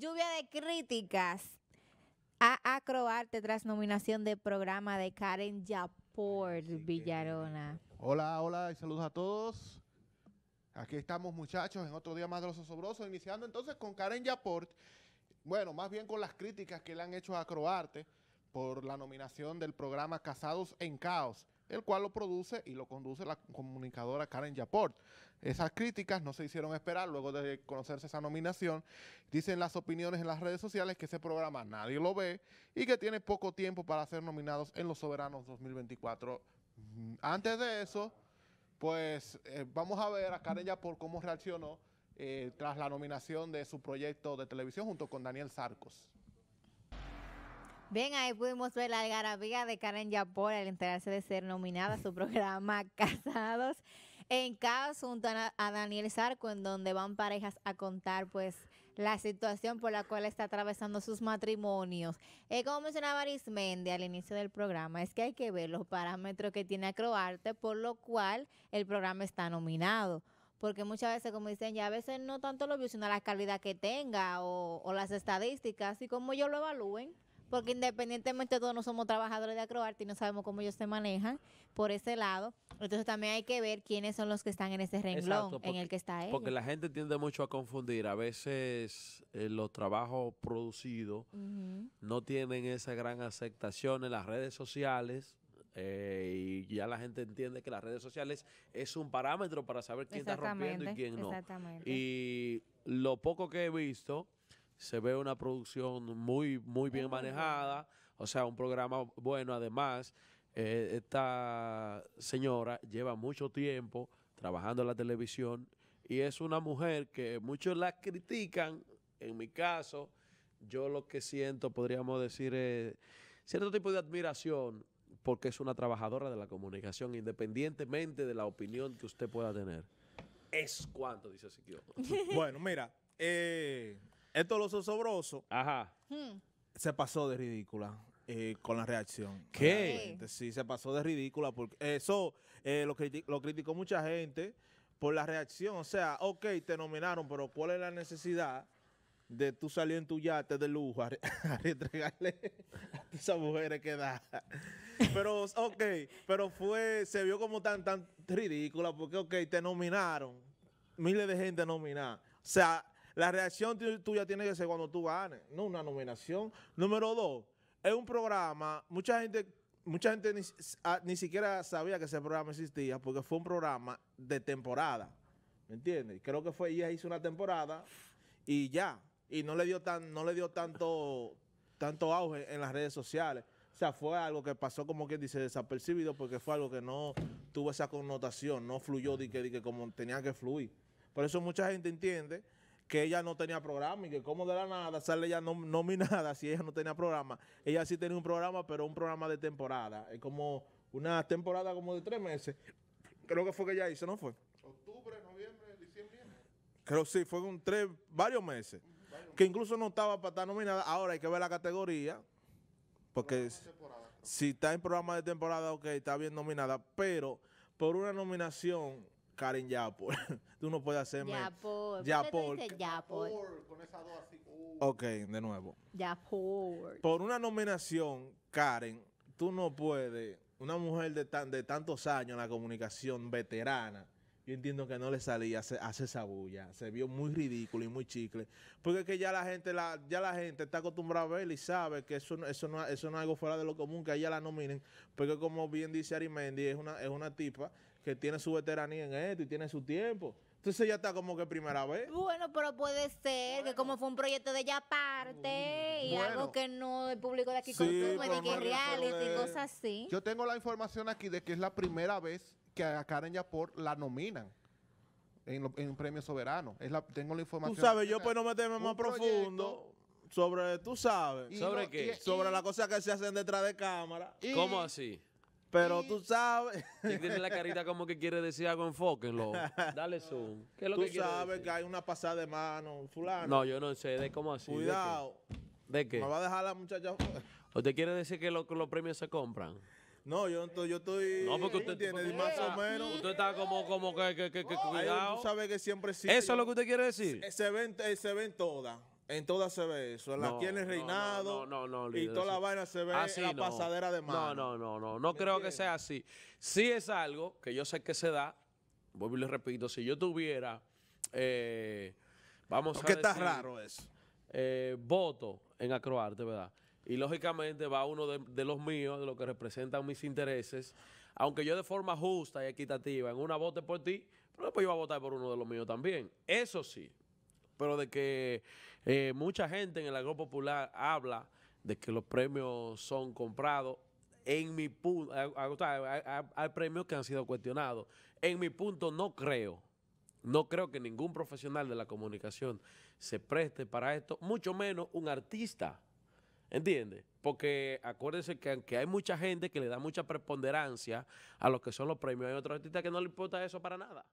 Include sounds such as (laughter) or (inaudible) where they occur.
Lluvia de críticas a Acroarte tras nominación de programa de Karen yaport Villarona. Hola, hola y saludos a todos. Aquí estamos muchachos en otro día más de los osobrosos, iniciando entonces con Karen Yaport. Bueno, más bien con las críticas que le han hecho a Acroarte por la nominación del programa Casados en Caos el cual lo produce y lo conduce la comunicadora Karen Yaport. Esas críticas no se hicieron esperar luego de conocerse esa nominación. Dicen las opiniones en las redes sociales que ese programa nadie lo ve y que tiene poco tiempo para ser nominados en Los Soberanos 2024. Mm, antes de eso, pues eh, vamos a ver a Karen Yaport cómo reaccionó eh, tras la nominación de su proyecto de televisión junto con Daniel Sarcos. Bien, ahí pudimos ver la algarabía de Karen Yapor al enterarse de ser nominada a su (laughs) programa Casados en Caos junto a Daniel Sarco, en donde van parejas a contar pues la situación por la cual está atravesando sus matrimonios. Eh, como mencionaba Arismendi al inicio del programa, es que hay que ver los parámetros que tiene Acroarte, por lo cual el programa está nominado porque muchas veces, como dicen, ya a veces no tanto lo vio, sino la calidad que tenga o, las estadísticas y como ellos lo evalúen. Porque independientemente de todo, no somos trabajadores de acroarte y no sabemos cómo ellos se manejan por ese lado. Entonces también hay que ver quiénes son los que están en ese renglón en el que está él. Porque la gente tiende mucho a confundir. A veces eh, los trabajos producidos no tienen esa gran aceptación en las redes sociales. Eh, y ya la gente entiende que las redes sociales es un parámetro para saber quién está rompiendo y quién no. Y lo poco que he visto se ve una producción muy, muy bien manejada, o sea, un programa bueno. Además, eh, esta señora lleva mucho tiempo trabajando en la televisión y es una mujer que muchos la critican, en mi caso, yo lo que siento, podríamos decir, es cierto tipo de admiración porque es una trabajadora de la comunicación, independientemente de la opinión que usted pueda tener. Es cuanto, dice Siquio. (laughs) bueno, mira, eh, esto lo sosobroso. Ajá. Hmm. Se pasó de ridícula. Eh, con la reacción. ¿Qué? Sí, se pasó de ridícula. porque Eso eh, lo, lo criticó mucha gente por la reacción. O sea, ok, te nominaron, pero ¿cuál es la necesidad de tú salir en tu yate de lujo a, entregarle (laughs) a esas mujeres que da? Pero, ok, pero fue, se vio como tan, tan ridícula porque, ok, te nominaron. Miles de gente nominada. O sea, la reacción tuya tiene que ser cuando tú ganes, no una nominación. Número dos, es un programa, mucha gente mucha gente ah, ni, siquiera sabía que ese programa existía porque fue un programa de temporada, ¿me entiendes? Creo que fue ella hizo una temporada y ya, y no le dio tan no le dio tanto tanto auge en las redes sociales. O sea, fue algo que pasó como quien dice desapercibido porque fue algo que no tuvo esa connotación, no fluyó di que, que como tenía que fluir. Por eso mucha gente entiende que ella no tenía programa y que como de la nada sale ella nominada si ella no tenía programa. Ella sí tenía un programa, pero un programa de temporada. Es como una temporada como de tres meses. Creo que fue que ella hizo, ¿no fue? Octubre, noviembre, diciembre. Creo sí, fue un tres, varios meses. que incluso no estaba para estar nominada. Ahora hay que ver la categoría. Porque si está en programa de temporada, ok, está bien nominada, pero por una nominación Karen Yapor. (laughs) Tú no puedes hacer más. Yapor. Con uh. Ok, de nuevo. Yapor. Por una nominación, Karen, tú no puedes. Una mujer de, tan, de tantos años en la comunicación, veterana, yo entiendo que no le salía hace, hace esa bulla. Se vio muy ridículo y muy chicle. Porque es que ya la gente, la, ya la gente está acostumbrada a verla y sabe que eso, eso, no, eso no es algo fuera de lo común, que ella la nominen. Porque como bien dice Arimendi, es una, es una tipa que tiene su veteranía en esto y tiene su tiempo. Entonces ya está como que primera vez. Bueno, pero puede ser que como fue un proyecto de ella aparte mm, y algo que no el público de aquí consume, de que es reality, y cosas así. Yo tengo la información aquí de que es la primera vez que a Karen Yapor la nominan. En, un premio soberano. Es la, tengo la información. Tú sabes, yo pues no meterme más profundo sobre, tú sabes. ¿Sobre qué? sobre las cosas que se hacen detrás de cámara. ¿Cómo así? Pero tú sabes. Y tiene la carita como que quiere decir algo, enfóquenlo. (laughs) Dale zoom. ¿Qué es lo tú sabes que hay una pasada de mano, fulano. No, yo no sé, de cómo así. Cuidado. ¿De qué? ¿Me va a dejar la muchacha? ¿O quiere decir que los premios se compran? No, yo, yo estoy. No, porque usted tiene más o menos. Usted está como, como que, que, que, cuidado. tú sabes que siempre ¿Eso es lo que usted quiere decir? Se se ven eh, todas. En todas se ve eso. En la tiene reinado. y toda la vaina se ve ah, la pasadera de mano. No, no, no, no. No creo que sea así. Sí es algo que yo sé que se da. Vuelvo y le repito. Si yo tuviera. Eh, vamos a está raro eso. Eh, voto en Acroarte, ¿verdad? Y lógicamente va uno de, los míos, de lo que representan mis intereses. Aunque yo de forma justa y equitativa en una vote por ti, pero después yo voy a votar por uno de los míos también. Eso sí, pero de que eh, mucha gente en el agro popular habla de que los premios son comprados. En mi punto, eh, hay premios que han sido cuestionados. En mi punto no creo, no creo que ningún profesional de la comunicación se preste para esto, mucho menos un artista. ¿Entiendes? Porque acuérdense que aunque hay mucha gente que le da mucha preponderancia a lo que son los premios, hay otros artistas que no le importa eso para nada.